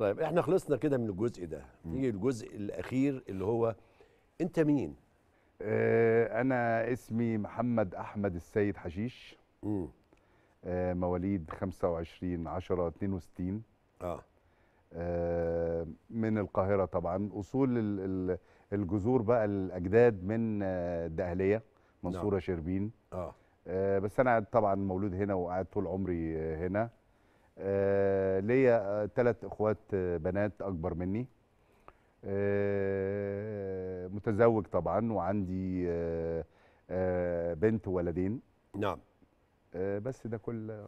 طيب احنا خلصنا كده من الجزء ده نيجي الجزء الاخير اللي هو انت مين آه انا اسمي محمد احمد السيد حشيش امم آه مواليد 25 10 62 اه, آه من القاهره طبعا اصول الجذور بقى الاجداد من الدقهليه آه، منصوره نعم. شربين آه. اه بس انا طبعا مولود هنا وقعدت طول عمري آه، هنا آه، ليا ثلاث آه، اخوات آه، بنات اكبر مني متزوج طبعا وعندي بنت وولدين نعم بس ده كل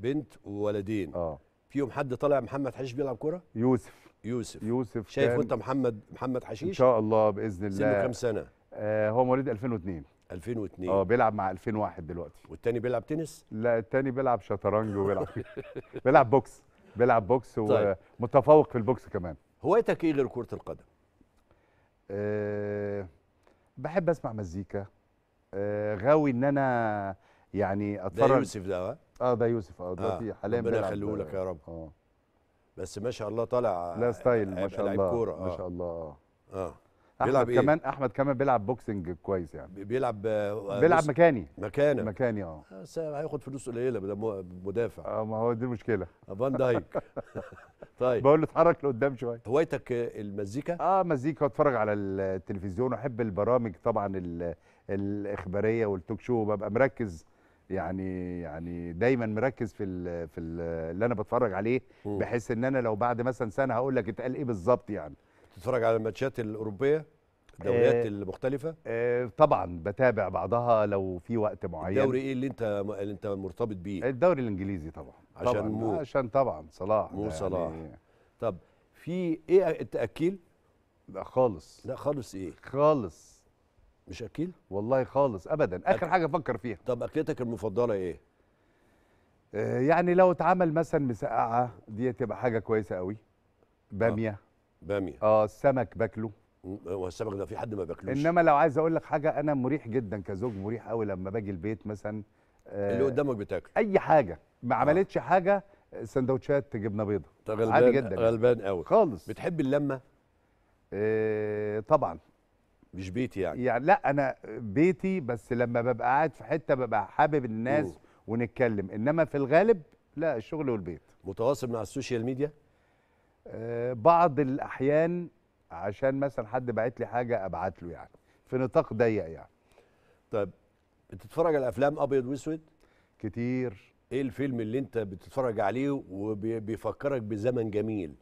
بنت وولدين اه فيهم حد طالع محمد حشيش بيلعب كوره يوسف يوسف يوسف شايف انت محمد محمد حشيش ان شاء الله باذن الله سنه كام سنه آه هو مواليد 2002 2002 اه بيلعب مع 2001 دلوقتي والتاني بيلعب تنس؟ لا التاني بيلعب شطرنج وبيلعب بيلعب بوكس بيلعب بوكس طيب. ومتفوق في البوكس كمان هوايتك ايه غير كرة القدم؟ أه بحب اسمع مزيكا أه غاوي ان انا يعني اتفرج ده يوسف ده اه ده يوسف اه دلوقتي آه. حاليا ربنا يخليه لك يا رب اه بس ما شاء الله طالع لا ستايل ما شاء الله كورة. ما آه. شاء الله اه بيلعب احمد إيه؟ كمان إيه؟ احمد كمان بيلعب بوكسنج كويس يعني بيلعب آه بيلعب مكاني مكانه مكاني اه بس آه، هياخد فلوس قليله ده مدافع اه ما هو دي المشكله آه، فان دايك طيب بقول له اتحرك لقدام شويه هوايتك المزيكا اه مزيكا اتفرج على التلفزيون واحب البرامج طبعا الاخباريه والتوك شو ببقى مركز يعني يعني دايما مركز في الـ في الـ اللي انا بتفرج عليه بحيث ان انا لو بعد مثلا سنه هقول لك اتقال ايه بالظبط يعني بتتفرج على الماتشات الاوروبيه الدوريات آه المختلفه آه طبعا بتابع بعضها لو في وقت معين الدوري ايه اللي انت اللي انت مرتبط بيه الدوري الانجليزي طبعا عشان طبعاً مو عشان طبعا صلاح مو يعني صلاح يعني طب في ايه انت اكيل لا خالص لا خالص ايه خالص مش اكيل والله خالص ابدا اخر أك... حاجه افكر فيها طب اكلتك المفضله ايه آه، يعني لو اتعمل مثلا مسقعه دي تبقى حاجه كويسه قوي باميه باميه اه السمك باكله هو السمك ده في حد ما باكلوش انما لو عايز اقول لك حاجه انا مريح جدا كزوج مريح قوي لما باجي البيت مثلا آه اللي قدامك بتاكل اي حاجه ما آه. عملتش آه. حاجه سندوتشات جبنه بيضه غلبان عادي جدا غلبان قوي خالص بتحب اللمه آه طبعا مش بيتي يعني يعني لا انا بيتي بس لما ببقى قاعد في حته ببقى حابب الناس أوه. ونتكلم انما في الغالب لا الشغل والبيت متواصل مع السوشيال ميديا بعض الاحيان عشان مثلا حد بعت لي حاجه ابعت له يعني في نطاق ضيق يعني طيب بتتفرج على افلام ابيض واسود كتير ايه الفيلم اللي انت بتتفرج عليه وبيفكرك بزمن جميل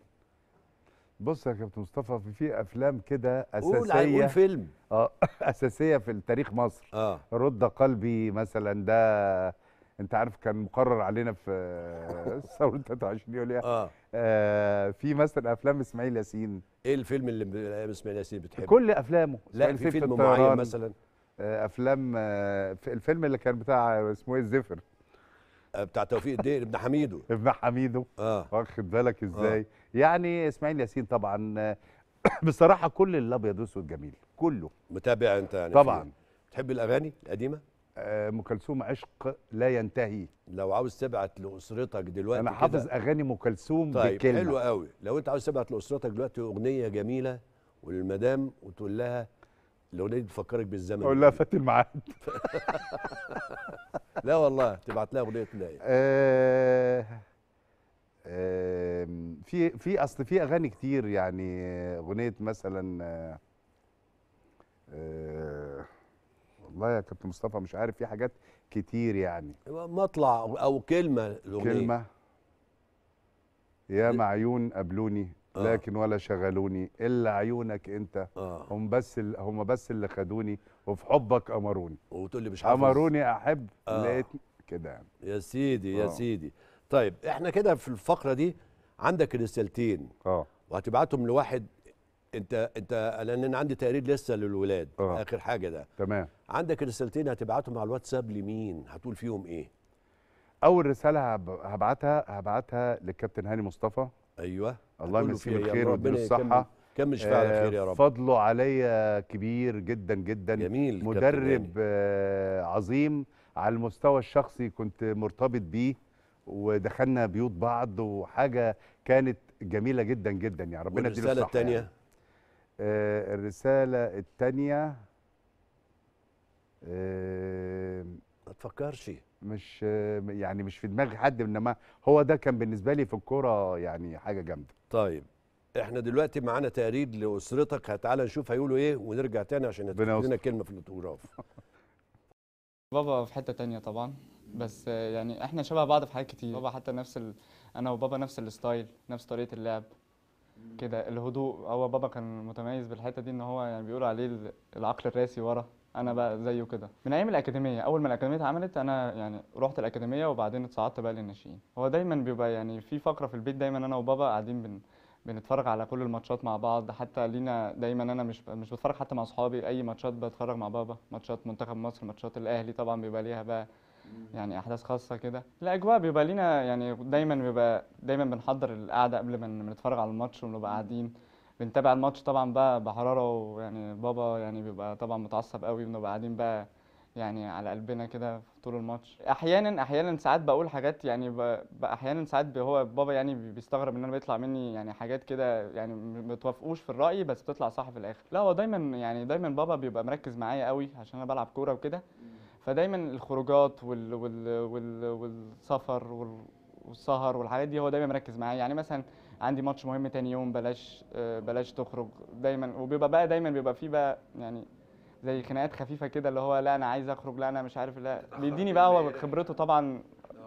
بص يا كابتن مصطفى في في افلام كده اساسيه قول فيلم اه اساسيه في تاريخ مصر اه رد قلبي مثلا ده انت عارف كان مقرر علينا في ثوره 23 يوليو آه. آه في مثلا افلام اسماعيل ياسين ايه الفيلم اللي اسماعيل ياسين بتحبه كل افلامه لا في فيلم معين مثلا آه افلام آه الفيلم اللي كان بتاع اسمه ايه الزفر آه، بتاع توفيق الدين ابن حميدو ابن حميدو اه واخد بالك ازاي آه. يعني اسماعيل ياسين طبعا آه، بصراحه كل الابيض واسود جميل كله متابع انت يعني طبعا تحب الاغاني القديمه آه، ام كلثوم عشق لا ينتهي لو عاوز تبعت لاسرتك دلوقتي انا حافظ اغاني ام كلثوم طيب بكلمه حلو قوي لو انت عاوز تبعت لاسرتك دلوقتي اغنيه جميله وللمدام وتقول لها الاغنيه دي بتفكرك بالزمن اقول لها فات الميعاد لا والله تبعت لها اغنيه ايه آه آه في في اصل في اغاني كتير يعني اغنيه مثلا آه, آه، والله يا كابتن مصطفى مش عارف في حاجات كتير يعني مطلع او كلمه لغنية. كلمه يا معيون قبلوني آه. لكن ولا شغلوني الا عيونك انت آه. هم بس ال... هم بس اللي خدوني وفي حبك امروني وتقول لي مش عارف امروني احب آه. لقيت كده يعني يا سيدي آه. يا سيدي طيب احنا كده في الفقره دي عندك رسالتين اه وهتبعتهم لواحد انت انت لان انا عندي تقرير لسه للولاد أوه. اخر حاجه ده تمام عندك رسالتين هتبعتهم على الواتساب لمين هتقول فيهم ايه اول رساله هبعتها هبعتها للكابتن هاني مصطفى ايوه الله يمسيه بالخير ويديله الصحه كمل شفاعه على خير يا رب آه، فضله عليا كبير جدا جدا جميل مدرب آه عظيم على المستوى الشخصي كنت مرتبط بيه ودخلنا بيوت بعض وحاجه كانت جميله جدا جدا يعني ربنا يديله الصحه الرساله الثانيه يعني. آه، الرساله الثانيه ما تفكرش مش يعني مش في دماغ حد انما هو ده كان بالنسبه لي في الكوره يعني حاجه جامده طيب احنا دلوقتي معانا تقرير لاسرتك تعالى نشوف هيقولوا ايه ونرجع تاني عشان لنا كلمه في الاوتوغراف بابا في حته تانية طبعا بس يعني احنا شبه بعض في حاجات كتير بابا حتى نفس ال... انا وبابا نفس الستايل نفس طريقه اللعب كده الهدوء هو بابا كان متميز بالحته دي ان هو يعني بيقولوا عليه العقل الراسي ورا انا بقى زيه كده من ايام الاكاديميه اول ما الاكاديميه اتعملت انا يعني رحت الاكاديميه وبعدين اتصعدت بقى للناشئين هو دايما بيبقى يعني في فقره في البيت دايما انا وبابا قاعدين بن بنتفرج على كل الماتشات مع بعض حتى لينا دايما انا مش مش بتفرج حتى مع اصحابي اي ماتشات بتفرج مع بابا ماتشات منتخب مصر ماتشات الاهلي طبعا بيبقى ليها بقى يعني احداث خاصه كده الاجواء بيبقى لينا يعني دايما بيبقى دايما بنحضر القعده قبل ما نتفرج على الماتش ونبقى قاعدين بنتابع الماتش طبعا بقى بحراره ويعني بابا يعني بيبقى طبعا متعصب قوي بنبقى قاعدين بقى يعني على قلبنا كده طول الماتش احيانا احيانا ساعات بقول حاجات يعني ب... احيانا ساعات هو بابا يعني بيستغرب ان انا بيطلع مني يعني حاجات كده يعني ما في الراي بس بتطلع صح في الاخر لا هو دايما يعني دايما بابا بيبقى مركز معايا قوي عشان انا بلعب كوره وكده فدايما الخروجات وال وال وال والسفر وال والسهر والحاجات دي هو دايما مركز معايا يعني مثلا عندي ماتش مهم تاني يوم بلاش بلاش تخرج دايما وبيبقى بقى دايما بيبقى فيه بقى يعني زي خناقات خفيفه كده اللي هو لا انا عايز اخرج لا انا مش عارف لا بيديني بقى هو خبرته طبعا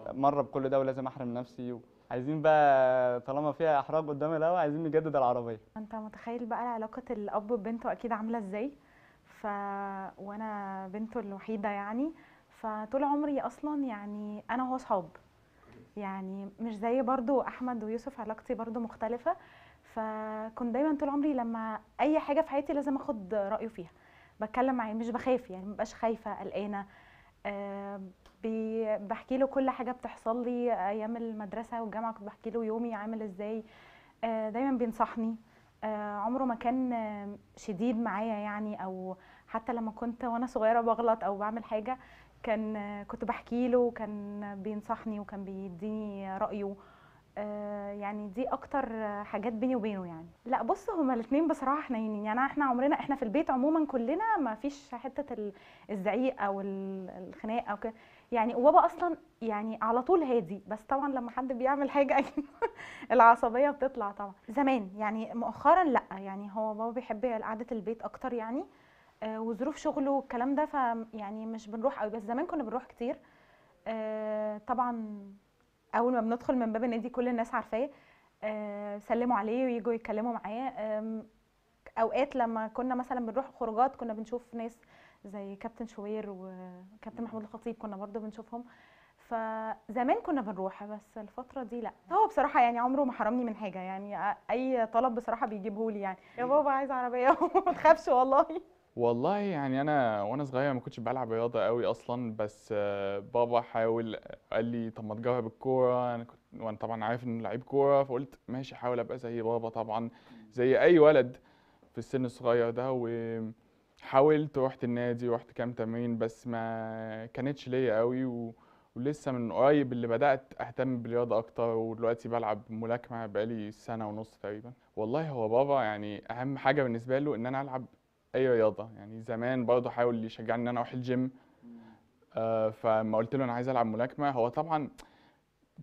اه. مره بكل ده ولازم احرم نفسي عايزين بقى طالما فيها احراج قدام الهوا عايزين نجدد العربيه انت متخيل بقى علاقه الاب ببنته اكيد عامله ازاي ف وانا بنته الوحيده يعني فطول عمري اصلا يعني انا وهو صحاب يعني مش زي برضو احمد ويوسف علاقتي برضو مختلفه فكنت دايما طول عمري لما اي حاجه في حياتي لازم اخد رايه فيها بتكلم معاه مش بخاف يعني مبقاش خايفه قلقانه أه بحكي له كل حاجه بتحصل لي ايام المدرسه والجامعه كنت بحكي له يومي عامل ازاي أه دايما بينصحني آه، عمره ما كان شديد معايا يعني او حتى لما كنت وانا صغيره بغلط او بعمل حاجه كان كنت بحكي له وكان بينصحني وكان بيديني رايه آه، يعني دي اكتر حاجات بيني وبينه يعني لا بص هما الاثنين بصراحه حنينين يعني احنا عمرنا احنا في البيت عموما كلنا ما فيش حته الزعيق او الخناق او كده يعني وبابا اصلا يعني على طول هادي بس طبعا لما حد بيعمل حاجه العصبيه بتطلع طبعا زمان يعني مؤخرا لا يعني هو بابا بيحب قعده البيت اكتر يعني آه وظروف شغله والكلام ده فيعني مش بنروح قوي بس زمان كنا بنروح كتير آه طبعا اول ما بندخل من باب النادي كل الناس عارفاه آه سلموا عليه ويجوا يتكلموا معاه اوقات لما كنا مثلا بنروح خروجات كنا بنشوف ناس زي كابتن شوير وكابتن محمود الخطيب كنا برضو بنشوفهم فزمان كنا بنروح بس الفتره دي لا هو بصراحه يعني عمره ما حرمني من حاجه يعني اي طلب بصراحه بيجيبه لي يعني يا بابا عايز عربيه ما تخافش والله والله يعني انا وانا صغير ما كنتش بلعب رياضه قوي اصلا بس بابا حاول قال لي طب ما تجرب الكوره انا كنت وانا طبعا عارف انه لعيب كوره فقلت ماشي احاول ابقى زي بابا طبعا زي اي ولد في السن الصغير ده و حاولت رحت النادي ورحت كام تمرين بس ما كانتش ليا قوي و... ولسه من قريب اللي بدات اهتم بالرياضه اكتر ودلوقتي بلعب ملاكمه بقالي سنه ونص تقريبا والله هو بابا يعني اهم حاجه بالنسبه له ان انا العب اي رياضه يعني زمان برضه حاول يشجعني ان انا اروح الجيم آه فما قلت له انا عايز العب ملاكمه هو طبعا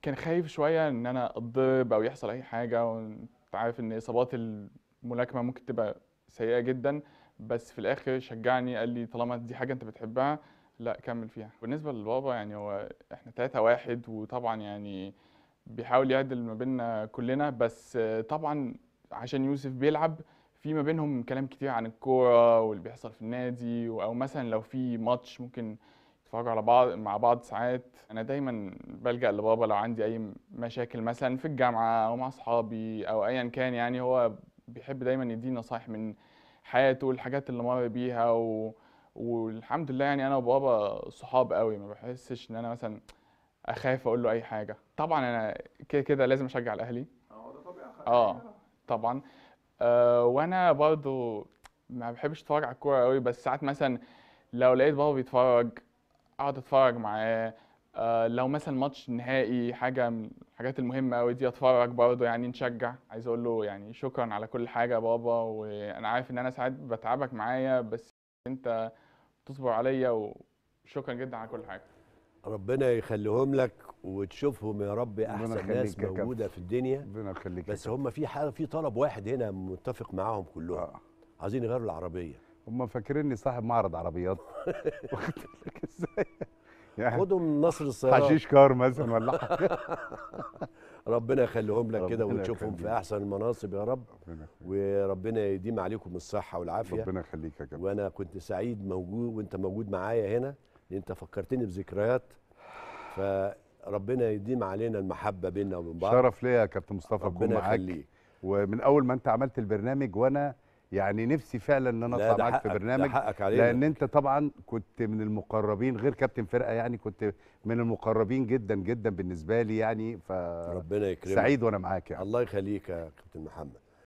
كان خايف شويه ان انا اتضرب او يحصل اي حاجه وانت عارف ان اصابات الملاكمه ممكن تبقى سيئه جدا بس في الاخر شجعني قال لي طالما دي حاجه انت بتحبها لا كمل فيها بالنسبه للبابا يعني هو احنا تلاتة واحد وطبعا يعني بيحاول يعدل ما بيننا كلنا بس طبعا عشان يوسف بيلعب في ما بينهم كلام كتير عن الكوره واللي بيحصل في النادي او مثلا لو في ماتش ممكن يتفرجوا على بعض مع بعض ساعات انا دايما بلجا لبابا لو عندي اي مشاكل مثلا في الجامعه او مع اصحابي او ايا كان يعني هو بيحب دايما يديني نصايح من حياته والحاجات اللي مر بيها و... والحمد لله يعني انا وبابا صحاب قوي ما بحسش ان انا مثلا اخاف اقول له اي حاجه طبعا انا كده كده لازم اشجع الاهلي اه ده طبيعي اه طبعا آه وانا برضو ما بحبش اتفرج على الكوره قوي بس ساعات مثلا لو لقيت بابا بيتفرج اقعد اتفرج معاه آه، لو مثلا ماتش نهائي حاجه من الحاجات المهمه قوي دي اتفرج برضه يعني نشجع عايز اقول له يعني شكرا على كل حاجه يا بابا وانا عارف ان انا ساعات بتعبك معايا بس انت بتصبر عليا وشكرا جدا على كل حاجه ربنا يخليهم لك وتشوفهم يا رب احسن ناس موجوده في الدنيا ربنا يخليك بس هم في حاجه في طلب واحد هنا متفق معاهم كلهم آه. عايزين يغيروا العربيه هم فاكريني صاحب معرض عربيات واخد بالك ازاي خدوا يعني. خدهم من نصر السيارات حشيش كار مثلا ولا حاجه ربنا يخليهم لك كده وتشوفهم في احسن المناصب يا رب وربنا يديم عليكم الصحه والعافيه ربنا يخليك يا جماعه وانا كنت سعيد موجود وانت موجود معايا هنا انت فكرتني بذكريات فربنا يديم علينا المحبه بيننا وبين بعض شرف ليا يا كابتن مصطفى ربنا يخليك ومن اول ما انت عملت البرنامج وانا يعني نفسي فعلا ان انا اطلع معاك في برنامج لان انت طبعا كنت من المقربين غير كابتن فرقه يعني كنت من المقربين جدا جدا بالنسبه لي يعني ف ربنا يكرمك سعيد وانا معاك يعني الله يخليك يا كابتن محمد